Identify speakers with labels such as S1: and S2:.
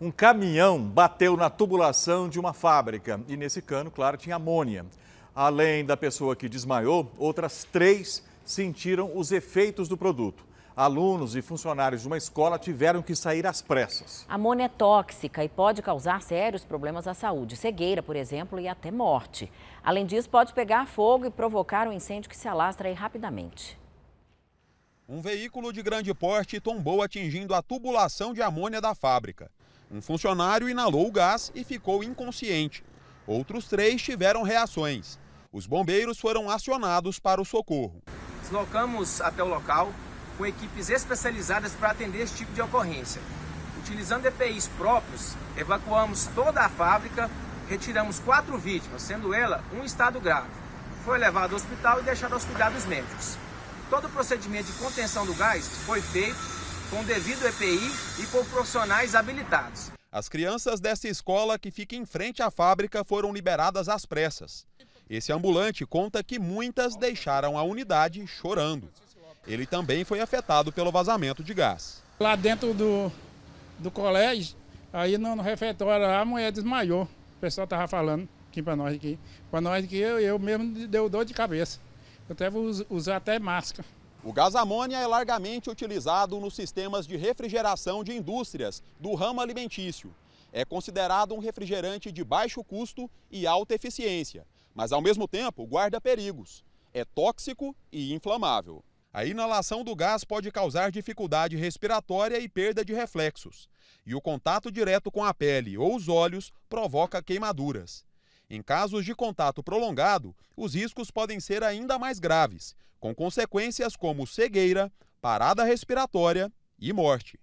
S1: Um caminhão bateu na tubulação de uma fábrica e nesse cano, claro, tinha amônia. Além da pessoa que desmaiou, outras três sentiram os efeitos do produto. Alunos e funcionários de uma escola tiveram que sair às pressas.
S2: A amônia é tóxica e pode causar sérios problemas à saúde, cegueira, por exemplo, e até morte. Além disso, pode pegar fogo e provocar um incêndio que se alastra rapidamente.
S3: Um veículo de grande porte tombou atingindo a tubulação de amônia da fábrica. Um funcionário inalou o gás e ficou inconsciente. Outros três tiveram reações. Os bombeiros foram acionados para o socorro.
S4: Deslocamos até o local com equipes especializadas para atender esse tipo de ocorrência. Utilizando EPIs próprios, evacuamos toda a fábrica, retiramos quatro vítimas, sendo ela um estado grave. Foi levado ao hospital e deixado aos cuidados médicos. Todo o procedimento de contenção do gás foi feito com devido EPI e por profissionais habilitados.
S3: As crianças dessa escola que fica em frente à fábrica foram liberadas às pressas. Esse ambulante conta que muitas deixaram a unidade chorando. Ele também foi afetado pelo vazamento de gás.
S5: Lá dentro do, do colégio, aí no, no refeitório, a mulher desmaiou. O pessoal estava falando aqui para nós aqui. Para nós aqui, eu, eu mesmo deu dor de cabeça. Eu até vou usar até máscara. O
S3: gás amônia é largamente utilizado nos sistemas de refrigeração de indústrias do ramo alimentício. É considerado um refrigerante de baixo custo e alta eficiência, mas ao mesmo tempo guarda perigos. É tóxico e inflamável. A inalação do gás pode causar dificuldade respiratória e perda de reflexos. E o contato direto com a pele ou os olhos provoca queimaduras. Em casos de contato prolongado, os riscos podem ser ainda mais graves, com consequências como cegueira, parada respiratória e morte.